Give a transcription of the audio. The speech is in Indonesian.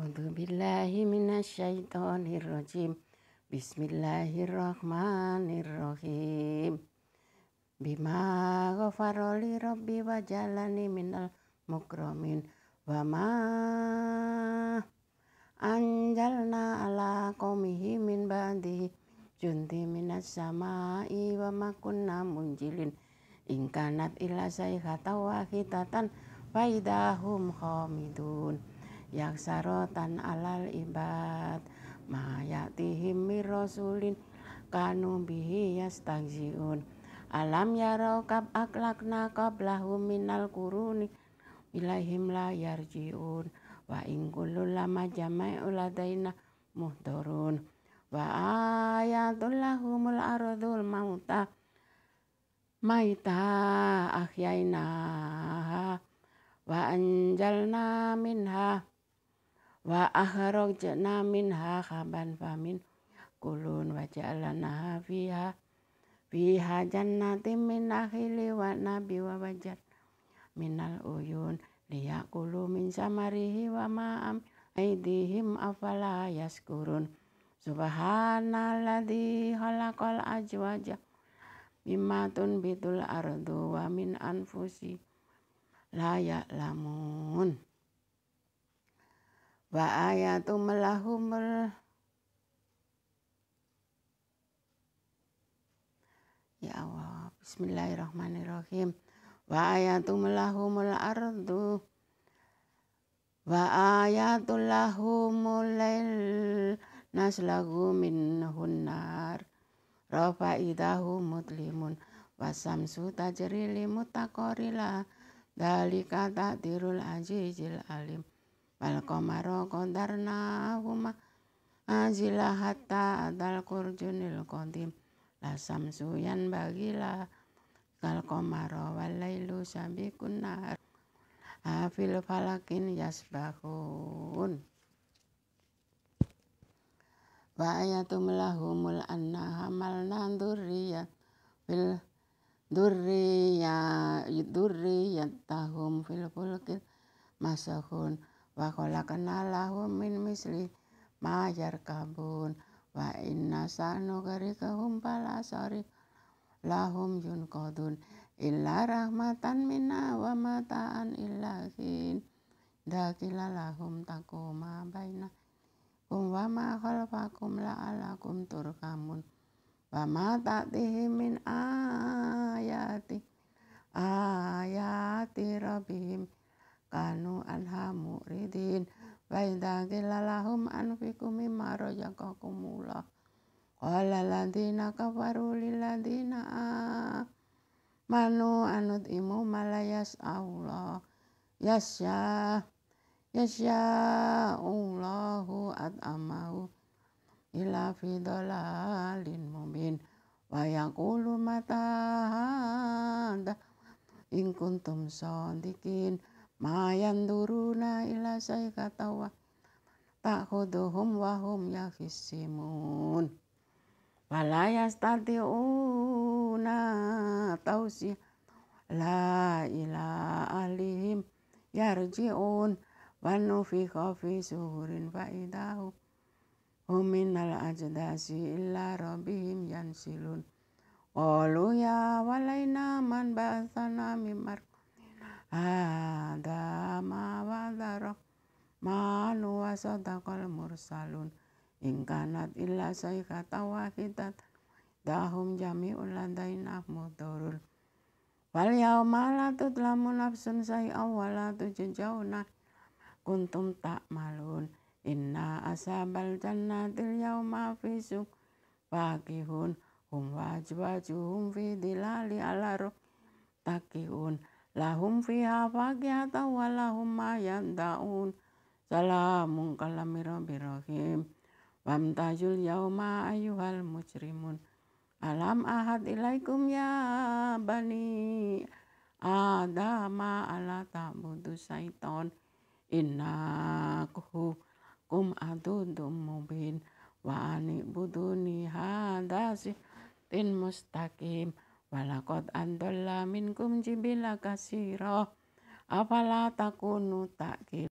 A'udzu billahi minasyaitonir rajim. Bismillahirrahmanirrahim. Bima ghafaroli rabbi wa jalani minal mukromin wa ma anjalna ala qaumihi min badi. junti minas samai wa kunna munjilin ingkanat ila sayhatan wahidatan faidahum khamidun Yak sarotan alal ibad mayatihim rasulin kanu bihi yastahziun alam yarau kab aklakna qablahum minal kuruni ilaihim la yarjiun wa in kullu lama jama'u uladaina muhdarun wa ayatul lahumul ardul mauta maita ahyaina wa anjalna minha wa min ha khaban famin kulun wa ja'alna fiha fiha jannatin min akhili wa nabi wa min minal uyun liyakulu min samarihi wa ma'am aidihim afala yaskurun subhanalladzi khalaqal ajwaja mimma tunbitul ardu wa min anfusi la ya'lamun wa ayatu malahumul Ya Allah, bismillahirrahmanirrahim. Wa ayatul malahumul ardu wa ayatul lahumul lail naslagu minhun nar wa mutlimun wasamsu tajri limuttaqorila dalika takdirul ajijil alim wal kondarna huma ajila hatta dal kurjunil kontim la samsu yan bagila kal walailu wal lailu nahar afil falakin yasbahun wa ayatum lahumul anna hamalna dzurriyyah fil dzurriyyah tahum fil fulkil masahun wa khalaqnalahu min misli ma yarkabun wa inna sanugarikahum pala sari lahum kodun illa rahmatan minna wa mataan illa khin dakila lahum takuma baina kum wa ma khalfakum la'alakum turkamun wa ma ta'tihim min ayati ayati rabbihim kanu muridin wa idza qila lahum anfiqu mimma razaqakumullah qala alladziina kafaru lil ladziina amanu anut imu malayas Allah yasya yasya Allahu at'amahu ila fi dhalalin mubin wa yaqulu mata hada in kuntum sadiqin duruna ila saikatawa tak takhuduhum wahum yafisimun. Walayastati'una tausi la ila alihim yarji'un wanu fi khafi suhurin fa'idahu hum al ajdasi illa rabbihim yansilun Olu ya walaina man ba'athana ada wadharok malu wasadakal mursalun ingkanat illa kata wahidat dahum jami ladaina mudurul wal yaumala la tutlamu nafsun say'a wa la nak kuntum malun. inna asabal jannatil yauma fisuk. fakihun hum wajwajuhum fidilali dilali takihun Lahum fiha faqiyata wa lahum ma yamta'un. Salamun kalami rabbirrahim. Wamtajul yauma ayuhal mujrimun. Alam ahad ilaikum ya bani adama ala ta'budu syaiton. Innakuhu kum adudum mubin. Wa ani buduni hadasi tin mustaqim. Walakot antolla minkum jibila kasiro. Afala takunu takil.